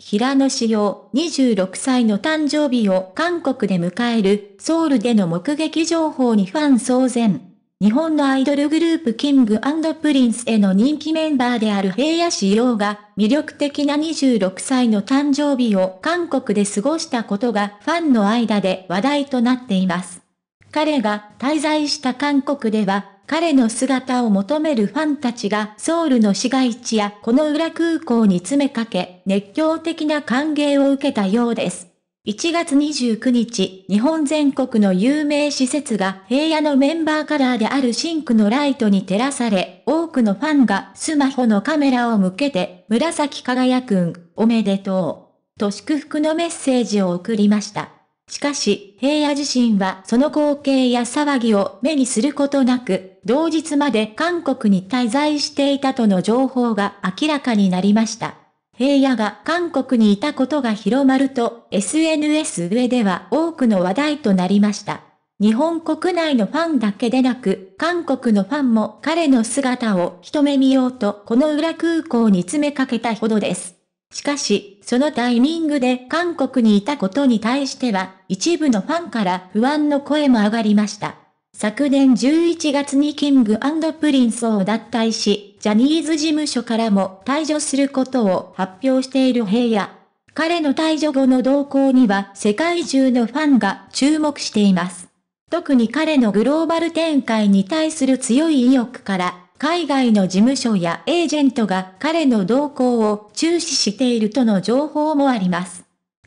平野紫耀26歳の誕生日を韓国で迎えるソウルでの目撃情報にファン騒然。日本のアイドルグループキングプリンスへの人気メンバーである平野紫耀が魅力的な26歳の誕生日を韓国で過ごしたことがファンの間で話題となっています。彼が滞在した韓国では彼の姿を求めるファンたちがソウルの市街地やこの裏空港に詰めかけ、熱狂的な歓迎を受けたようです。1月29日、日本全国の有名施設が平野のメンバーカラーであるシンクのライトに照らされ、多くのファンがスマホのカメラを向けて、紫輝くん、おめでとう、と祝福のメッセージを送りました。しかし、平野自身はその光景や騒ぎを目にすることなく、同日まで韓国に滞在していたとの情報が明らかになりました。平野が韓国にいたことが広まると、SNS 上では多くの話題となりました。日本国内のファンだけでなく、韓国のファンも彼の姿を一目見ようとこの裏空港に詰めかけたほどです。しかし、そのタイミングで韓国にいたことに対しては、一部のファンから不安の声も上がりました。昨年11月にキングプリンスを脱退し、ジャニーズ事務所からも退場することを発表している平野。彼の退場後の動向には世界中のファンが注目しています。特に彼のグローバル展開に対する強い意欲から、海外の事務所やエージェントが彼の動向を注視しているとの情報もあります。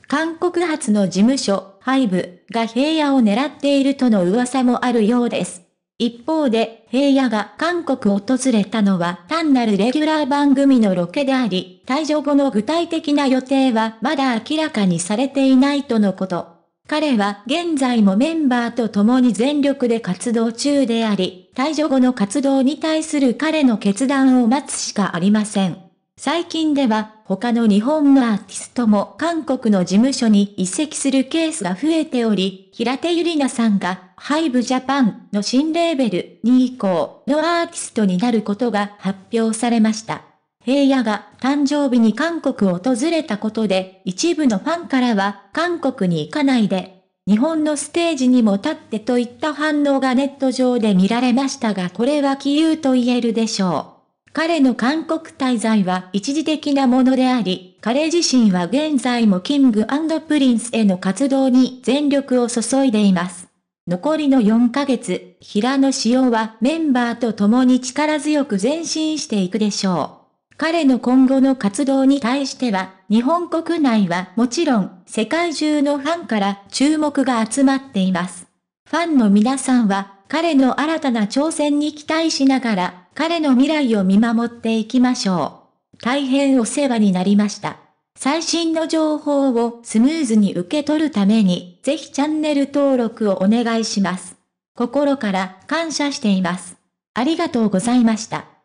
韓国発の事務所、ハイブが平野を狙っているとの噂もあるようです。一方で、平野が韓国を訪れたのは単なるレギュラー番組のロケであり、退場後の具体的な予定はまだ明らかにされていないとのこと。彼は現在もメンバーと共に全力で活動中であり、退場後の活動に対する彼の決断を待つしかありません。最近では他の日本のアーティストも韓国の事務所に移籍するケースが増えており、平手ゆりなさんがハイブジャパンの新レーベル2以降のアーティストになることが発表されました。平野が誕生日に韓国を訪れたことで、一部のファンからは韓国に行かないで日本のステージにも立ってといった反応がネット上で見られましたがこれは杞憂と言えるでしょう。彼の韓国滞在は一時的なものであり、彼自身は現在もキングプリンスへの活動に全力を注いでいます。残りの4ヶ月、平野紫耀はメンバーと共に力強く前進していくでしょう。彼の今後の活動に対しては、日本国内はもちろん、世界中のファンから注目が集まっています。ファンの皆さんは、彼の新たな挑戦に期待しながら、彼の未来を見守っていきましょう。大変お世話になりました。最新の情報をスムーズに受け取るために、ぜひチャンネル登録をお願いします。心から感謝しています。ありがとうございました。